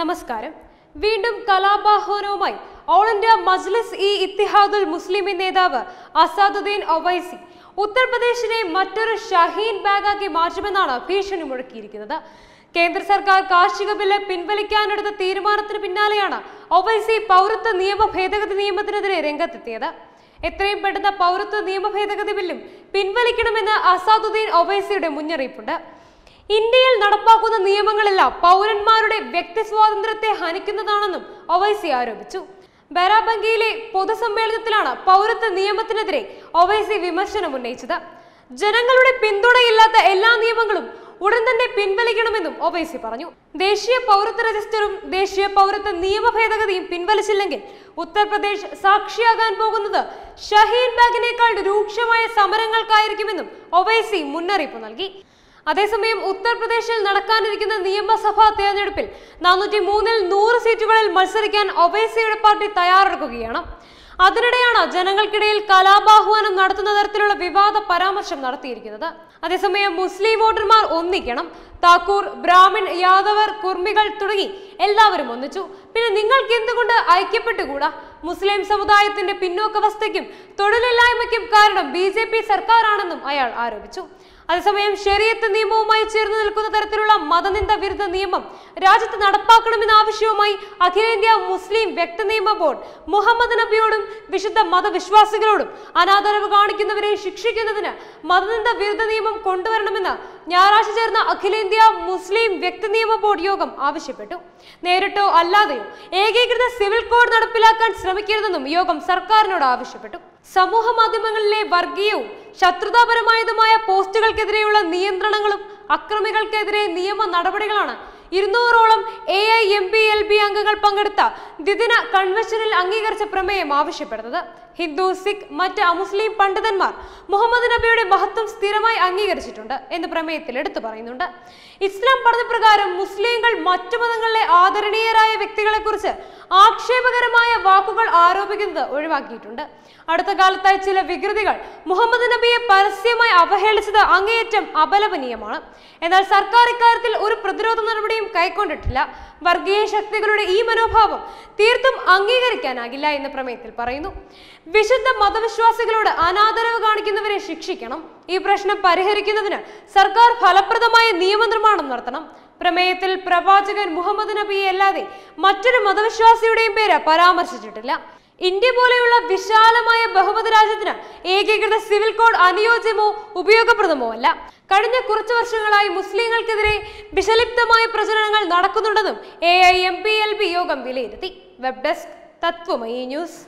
നമസ്കാരം വീണ്ടും കലാബാഹോനവുമായി ഓൾ ഇന്ത്യ മജ്ലിസ് ഇ ഇത്തിഹാദുൽ മുസ്ലിമി നേതാവ് അസാദുദ്ദീൻ ഒവൈസി ഉത്തർപ്രദേശിനെ മറ്റൊരു ഷഹീൻ ബാഗാക്കി മാറ്റുമെന്നാണ് ഭീഷണി മുഴക്കിയിരിക്കുന്നത് കേന്ദ്ര സർക്കാർ കാർഷിക ബില്ല് പിൻവലിക്കാനെടുത്ത തീരുമാനത്തിന് പിന്നാലെയാണ് ഒവൈസി പൗരത്വ നിയമ ഭേദഗതി നിയമത്തിനെതിരെ രംഗത്തെത്തിയത് എത്രയും പെട്ടെന്ന് പൗരത്വ നിയമ ഭേദഗതി ബില്ലും പിൻവലിക്കണമെന്ന് അസാദുദ്ദീൻ ഒവൈസിയുടെ മുന്നറിയിപ്പുണ്ട് ഇന്ത്യയിൽ നടപ്പാക്കുന്ന നിയമങ്ങളെല്ലാം പൗരന്മാരുടെ വ്യക്തി സ്വാതന്ത്ര്യത്തെ ഹനിക്കുന്നതാണെന്നും ഒവൈസി ആരോപിച്ചു ബരാബങ്കിയിലെ പൊതുസമ്മേളനത്തിലാണ് പൗരത്വ നിയമത്തിനെതിരെ ഒവൈസി വിമർശനം ഉന്നയിച്ചത് ജനങ്ങളുടെ പിന്തുണയില്ലാത്ത എല്ലാ നിയമങ്ങളും ഉടൻ തന്നെ പിൻവലിക്കണമെന്നും ഒവൈസി പറഞ്ഞു ദേശീയ പൗരത്വ രജിസ്റ്ററും ദേശീയ പൗരത്വ നിയമ ഭേദഗതിയും പിൻവലിച്ചില്ലെങ്കിൽ ഉത്തർപ്രദേശ് സാക്ഷിയാകാൻ പോകുന്നത് ഷഹീൻ ബാഗിനേക്കാൾ രൂക്ഷമായ സമരങ്ങൾക്കായിരിക്കുമെന്നും ഒവൈസി മുന്നറിയിപ്പ് നൽകി അതേസമയം ഉത്തർപ്രദേശിൽ നടക്കാനിരിക്കുന്ന നിയമസഭാ തെരഞ്ഞെടുപ്പിൽ നാനൂറ്റി മൂന്നിൽ നൂറ് സീറ്റുകളിൽ മത്സരിക്കാൻ ഒബൈസിയുടെ പാർട്ടി തയ്യാറെടുക്കുകയാണ് അതിനിടെയാണ് ജനങ്ങൾക്കിടയിൽ കലാബാഹ്വാനം നടത്തുന്ന തരത്തിലുള്ള വിവാദ പരാമർശം നടത്തിയിരിക്കുന്നത് അതേസമയം മുസ്ലിം വോട്ടർമാർ ഒന്നിക്കണം താക്കൂർ ബ്രാഹ്മിൺ യാദവർ കുർമികൾ തുടങ്ങി എല്ലാവരും ഒന്നിച്ചു പിന്നെ നിങ്ങൾക്ക് എന്തുകൊണ്ട് ഐക്യപ്പെട്ടുകൂടാ മുസ്ലിം സമുദായത്തിന്റെ പിന്നോക്കാവസ്ഥയ്ക്കും തൊഴിലില്ലായ്മയ്ക്കും കാരണം ബി സർക്കാരാണെന്നും അയാൾ ആരോപിച്ചു അതേസമയം ശരീരത്ത് നിയമവുമായി ചേർന്ന് നിൽക്കുന്ന തരത്തിലുള്ള മതനിന്ദ വിരുദ്ധ നിയമം രാജ്യത്ത് നടപ്പാക്കണമെന്ന ആവശ്യവുമായി അഖിലേന്ത്യാ മുസ്ലിം വ്യക്ത നിയമ ബോർഡ് മുഹമ്മദ് നബിയോടും വിശുദ്ധ മതവിശ്വാസികളോടും അനാദരവ് കാണിക്കുന്നവരെ ശിക്ഷിക്കുന്നതിന് മതനിന്ദ വിരുദ്ധ നിയമം കൊണ്ടുവരണമെന്ന് ഞായറാഴ്ച ചേർന്ന അഖിലേന്ത്യാ മുസ്ലിം വ്യക്തി നിയമ ബോർഡ് യോഗം ആവശ്യപ്പെട്ടു നേരിട്ടോ അല്ലാതെയോ ഏകീകൃത സിവിൽ കോഡ് നടപ്പിലാക്കാൻ ശ്രമിക്കരുതെന്നും യോഗം സർക്കാരിനോട് ആവശ്യപ്പെട്ടു സമൂഹ മാധ്യമങ്ങളിലെ വർഗീയവും ശത്രുതാപരമായതുമായ പോസ്റ്റുകൾക്കെതിരെയുള്ള നിയന്ത്രണങ്ങളും അക്രമികൾക്കെതിരെ നിയമ നടപടികളാണ് ഇരുന്നൂറോളം A I M P L B അംഗങ്ങൾ പങ്കെടുത്ത ദ്വിദിന കൺവെൻഷനിൽ അംഗീകരിച്ച പ്രമേയം ആവശ്യപ്പെടുന്നത് ഹിന്ദു സിഖ് മറ്റ് അമുസ്ലിം പണ്ഡിതന്മാർ മുഹമ്മദ് നബിയുടെ മഹത്വം സ്ഥിരമായി അംഗീകരിച്ചിട്ടുണ്ട് എന്ന് പ്രമേയത്തിൽ എടുത്തു പറയുന്നുണ്ട് ഇസ്ലാം പഠനപ്രകാരം മുസ്ലിങ്ങൾ മറ്റു മതങ്ങളിലെ ആദരണീയരായ വ്യക്തികളെക്കുറിച്ച് ആക്ഷേപകരമായ വാക്കുകൾ ആരോപിക്കുന്നത് ഒഴിവാക്കിയിട്ടുണ്ട് അടുത്ത കാലത്തായി ചില വികൃതികൾ മുഹമ്മദ് നബിയെ പരസ്യമായി അവഹേളിച്ചത് അങ്ങേയറ്റം അപലപനീയമാണ് എന്നാൽ സർക്കാർ ഇക്കാര്യത്തിൽ ഒരു പ്രതിരോധ നടപടിയും കൈക്കൊണ്ടിട്ടില്ല വർഗീയ ശക്തികളുടെ ഈ മനോഭാവം തീർത്തും അംഗീകരിക്കാനാകില്ല എന്ന് പ്രമേയത്തിൽ പറയുന്നു വിശുദ്ധ മതവിശ്വാസികളോട് അനാദരവ് കാണിക്കുന്നവരെ ശിക്ഷിക്കണം ഈ പ്രശ്നം പരിഹരിക്കുന്നതിന് സർക്കാർ ഫലപ്രദമായ നിയമനിർമ്മാണം നടത്തണം പ്രമേയത്തിൽ പ്രവാചകൻ മുഹമ്മദ് നബിയെ അല്ലാതെ മറ്റൊരു മതവിശ്വാസിയുടെയും പേര് പരാമർശിച്ചിട്ടില്ല ഇന്ത്യ പോലെയുള്ള വിശാലമായ ബഹുമത രാജ്യത്തിന് ഏകീകൃത സിവിൽ കോഡ് അനുയോജ്യമോ ഉപയോഗപ്രദമോ അല്ല കഴിഞ്ഞ കുറച്ചു വർഷങ്ങളായി മുസ്ലിങ്ങൾക്കെതിരെ വിഷലിപ്തമായ പ്രചരണങ്ങൾ നടക്കുന്നുണ്ടെന്നും A I M P L P യോഗം വിലയിരുത്തി വെബ് ഡെസ്ക് തത്വമയി ന്യൂസ്